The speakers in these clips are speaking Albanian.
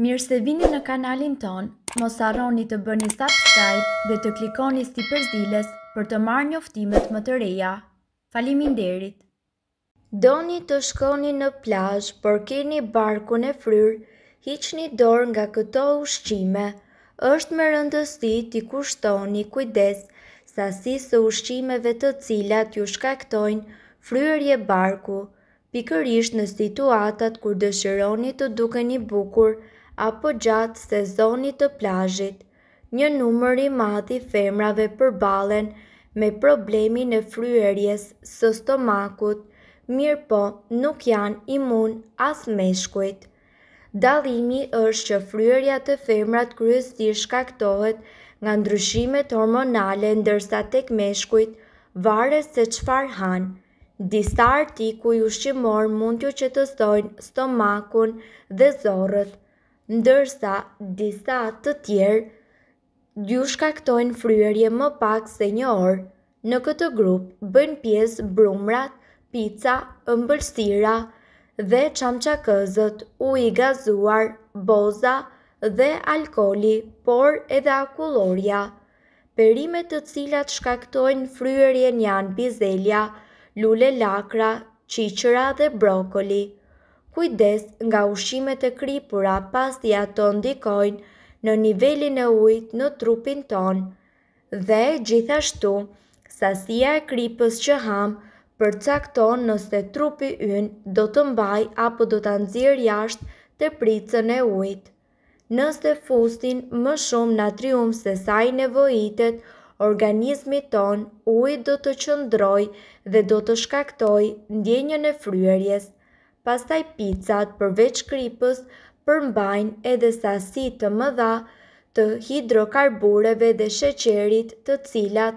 Mirë se vini në kanalin ton, mos arroni të bëni subscribe dhe të klikoni si përzilës për të marrë njoftimet më të reja. Falimin derit! Doni të shkoni në plajsh, por keni barkun e fryr, hiqni dorë nga këto ushqime, është me rëndësti t'i kushtoni kujdes sa si së ushqimeve të cilat ju shkaktojnë fryrje barku, pikërisht në situatat kur dëshironi të duke një bukur apo gjatë sezonit të plajit, një numëri madhi femrave përbalen me problemi në fryerjes së stomakut, mirë po nuk janë imun as meshkujt. Dalimi është që fryerja të femrat kryesisht shkaktohet nga ndryshimet hormonale ndërsa tek meshkujt varet se çfarë han. Disa artikuj ushqimor mund të qetësojnë stomakun dhe zorrët ndërsa disa të tjerë dy shkaktojnë fryerje më pak se një orë. Në këtë grup bëjnë pjesë brumrat, pizza, ëmbëlsira dhe çamçakëzët, uji i gazuar, boza dhe alkooli, por edhe akulloria. Perimet të cilat shkaktojnë fryerjen janë bizelja, lule lakra, qiqëra dhe brokoli kujdes nga ushimet e kripura pasi ato ndikojnë në nivelin e ujit në trupin ton dhe gjithashtu sasia e kripës që ham përcakton nëse trupi ynë do të mbaj apo do të nëzirë jashtë të pritësën e ujtë. Nëse fustin më shumë natrium se saj nevojitet, organizmi ton ujtë do të qëndroj dhe do të shkaktoj ndjenjën e fryerjesë pastaj pizzat përveç kripës përmbajnë edhe sasi të mëdha të hidrokarbureve dhe sheqerit të cilat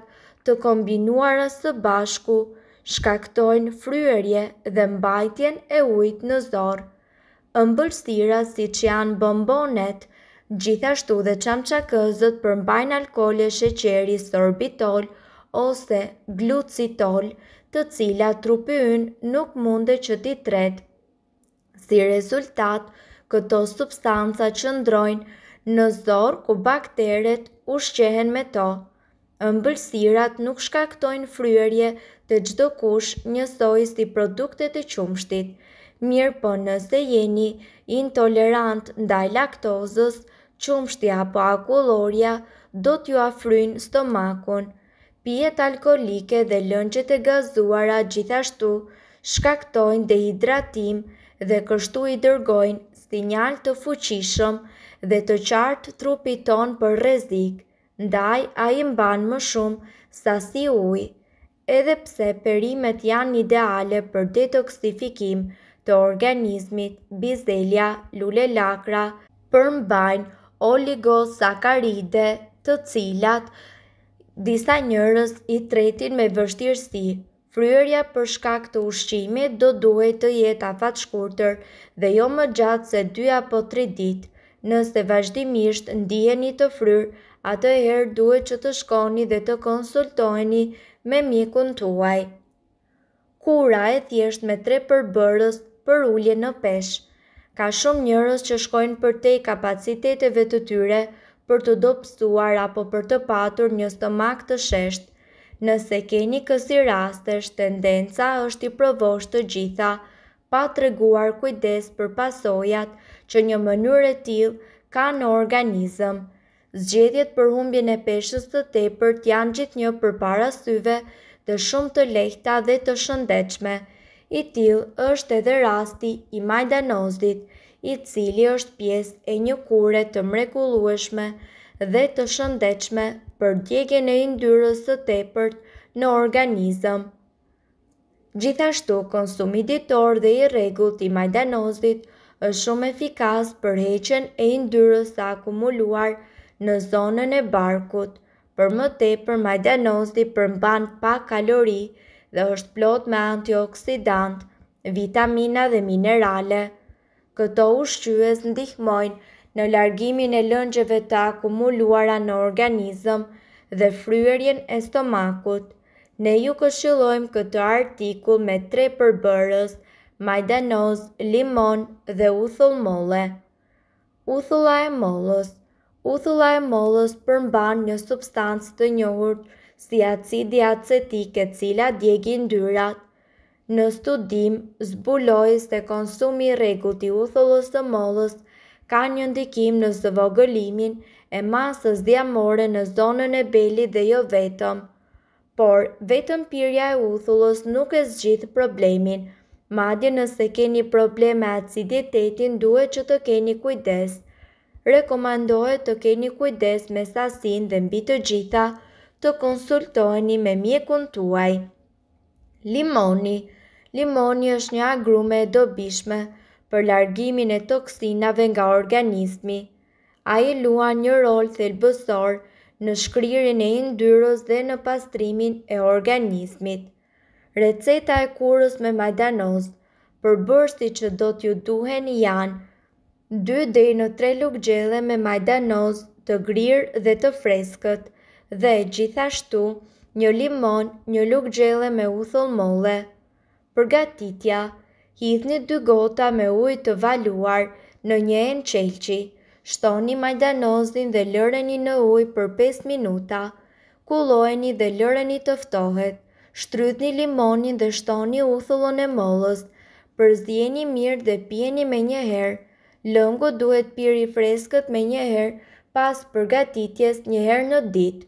të kombinuara së bashku shkaktojnë fryerje dhe mbajtjen e ujt në zorë. Ëmbëlsira si që janë bombonet, gjithashtu dhe qamqakëzët përmbajnë alkole sheqeri sorbitol ose glucitol, të cilat trupi ynë nuk munde që ti tretë Si rezultat, këto substanca që ndrojnë në zorë ku bakteret u shqehen me to. Mbëlsirat nuk shkaktojnë fryërje të gjdo kush njësoj si produktet e qumshtit. Mirë po nëse jeni intolerant ndaj laktozës, qumshti apo akulloria do t'ju afrynë stomakun. Pijet alkoholike dhe lëngjet e gazuara gjithashtu shkaktojnë dehidratim dhe kështu i dërgojnë sinjal të fuqishëm dhe të qartë trupit ton për rrezik, ndaj a i mban më shumë sa si uj, edhe pse perimet janë ideale për detoksifikim të organizmit, bizelia, lule lakra, përmbajnë oligosakaride të cilat disa njërës i tretin me vështirësi fryërja për shkak të ushqimit do duhet të jetë afat shkurtër dhe jo më gjatë se 2 apo 3 ditë. Nëse vazhdimisht ndiheni të fryrë, atë herë duhet që të shkoni dhe të konsultoheni me mjekun tuaj. Kura e thjesht me tre përbërës për ullje në peshë. Ka shumë njërës që shkojnë për te i kapaciteteve të tyre për të dopsuar apo për të patur një stomak të sheshtë. Nëse keni kësi raste, tendenca është i provosh të gjitha, pa të reguar kujdes për pasojat që një mënyrë e til ka në organizëm. Zgjedhjet për humbjen e peshës të tepër t'janë janë gjithë një për para syve të shumë të lehta dhe të shëndechme. I til është edhe rasti i majdanozit, i cili është pjesë e një kure të mrekulueshme dhe të shëndechme për djegjen e indyrës të tepërt në organizëm. Gjithashtu, konsumi ditor dhe i të i majdanozit është shumë efikas për heqen e indyrës të akumuluar në zonën e barkut, për më tepër majdanozi përmban pa kalori dhe është plot me antioksidant, vitamina dhe minerale. Këto ushqyës ndihmojnë në largimin e lëngjeve të akumuluara në organizëm dhe fryerjen e stomakut. Ne ju këshillojmë këtë artikull me tre përbërës, majdanoz, limon dhe uthull molle. Uthulla e mollës Uthulla e mollës përmban një substancë të njohur si acidi acetike cila djegin dyrat. Në studim, zbuloj se konsumi regut i uthullës të mollës ka një ndikim në zëvogëlimin e masës djamore në zonën e beli dhe jo vetëm. Por, vetëm pyrja e uthullës nuk e zgjithë problemin, madje nëse keni probleme e aciditetin duhet që të keni kujdes. Rekomandohet të keni kujdes me sasin dhe mbi të gjitha të konsultoheni me mjekun tuaj. Limoni Limoni është një agrume e dobishme, për largimin e toksinave nga organizmi. A i lua një rol thelbësor në shkryrin e indyros dhe në pastrimin e organizmit. Receta e kurës me majdanoz, për bërsti që do t'ju duhen janë, 2 dhe në 3 lukë gjele me majdanoz të grirë dhe të freskët, dhe gjithashtu një limon, një lukë gjele me uthull molle. përgatitja, hithni dy gota me ujë të valuar në një enë qelqi, shtoni majdanozin dhe lëreni në ujë për 5 minuta, kulloheni dhe lëreni të ftohet, shtrydni limonin dhe shtoni uthullon e mollës, përzdjeni mirë dhe pjeni me një herë, lëngu duhet piri freskët me një herë pas përgatitjes një herë në ditë.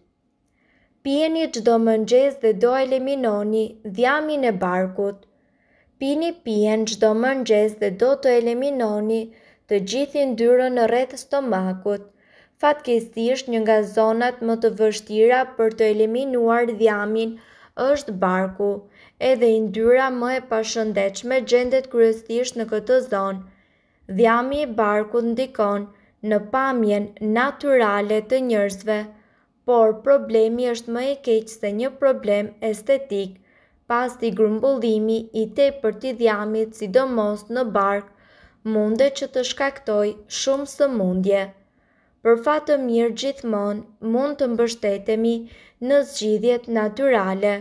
Pjeni qdo mëngjes dhe do eliminoni dhjamin e barkut pini pjen gjdo mëngjes dhe do të eliminoni të gjithin dyrën në rreth stomakut. Fatkesisht një nga zonat më të vështira për të eliminuar dhjamin është barku, edhe i ndyra më e me gjendet kryesisht në këtë zonë. Dhjami i barku ndikon në pamjen naturale të njërzve, por problemi është më e keqë se një problem estetikë, pas të i grumbullimi i te për t'i dhjamit si do mos në bark, munde që të shkaktoj shumë së mundje. Për fatë mirë gjithmonë mund të mbështetemi në zgjidhjet naturale.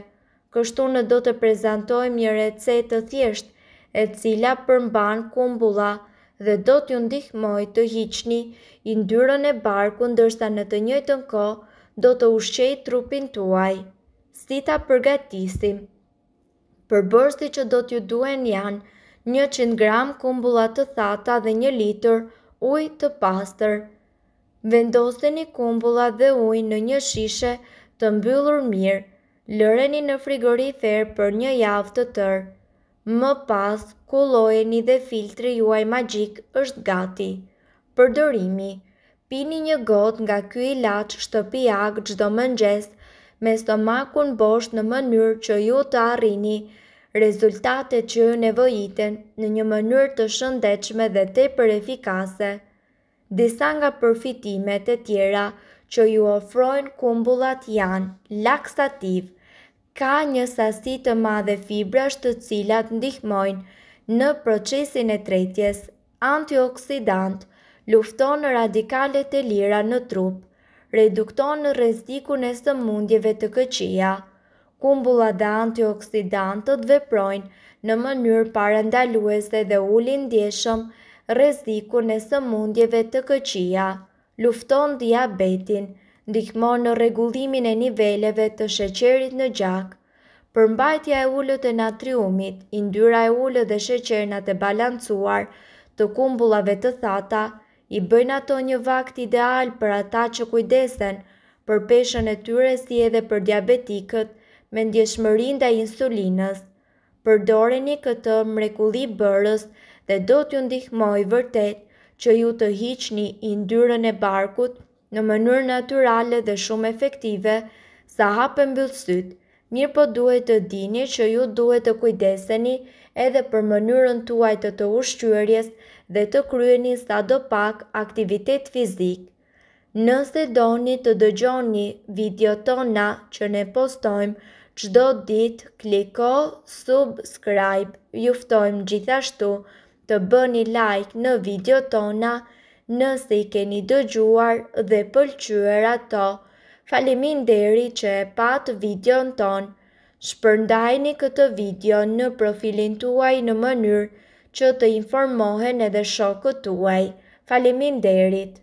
Kështu në do të prezentoj një recetë të thjeshtë e cila përmban kumbulla dhe do t'ju ndihmoj të hiqni i ndyrën e barku ndërsa në të njëjtën kohë do të ushqej trupin tuaj. Si ta përgatisim? Për bërsti që do t'ju duen janë 100 gram kumbulla të thata dhe 1 litër uj të pastër. Vendoseni kumbullat dhe uj në një shishe të mbyllur mirë, lëreni në frigorifer për një javë të tërë. Më pas, kulojeni dhe filtri juaj magjik është gati. Përdorimi Pini një gotë nga ky ilaç shtëpiak çdo mëngjes me stomakun bosht në mënyrë që ju të arrini rezultate që ju nevojiten në një mënyrë të shëndechme dhe te për efikase. Disa nga përfitimet e tjera që ju ofrojnë kumbullat janë laksativ, ka një sasi të madhe fibra shtë cilat ndihmojnë në procesin e tretjes, antioksidant, lufton në radikalet e lira në trup, redukton në e sëmundjeve së mundjeve të këqia. Kumbullat dhe antioksidantët veprojnë në mënyrë parandaluese dhe ulin djeshëm rrezikun e së mundjeve të këqia. Lufton diabetin, ndihmon në regullimin e niveleve të sheqerit në gjak, përmbajtja e ullët e natriumit, indyra e ullët dhe sheqernat e balancuar të kumbullave të thata, i bëjnë ato një vakt ideal për ata që kujdesen për peshën e tyre si edhe për diabetikët me ndjeshmërin dhe insulinës. Përdoreni këtë mrekulli bërës dhe do t'ju ndihmoj vërtet që ju të hiqni i ndyrën e barkut në mënyrë naturale dhe shumë efektive sa hapën bëllësyt, mirë po duhet të dini që ju duhet të kujdeseni edhe për mënyrën tuaj të të ushqyërjes dhe të kryeni sa do pak aktivitet fizik. Nëse do një të dëgjoni video tona që ne postojmë, qdo dit kliko subscribe, juftojmë gjithashtu të bëni like në video tona nëse i keni dëgjuar dhe pëlqyër ato. Falimin deri që e patë video në tonë, shpërndajni këtë video në profilin tuaj në mënyrë, që të informohen edhe shokët tuaj. Falimin derit!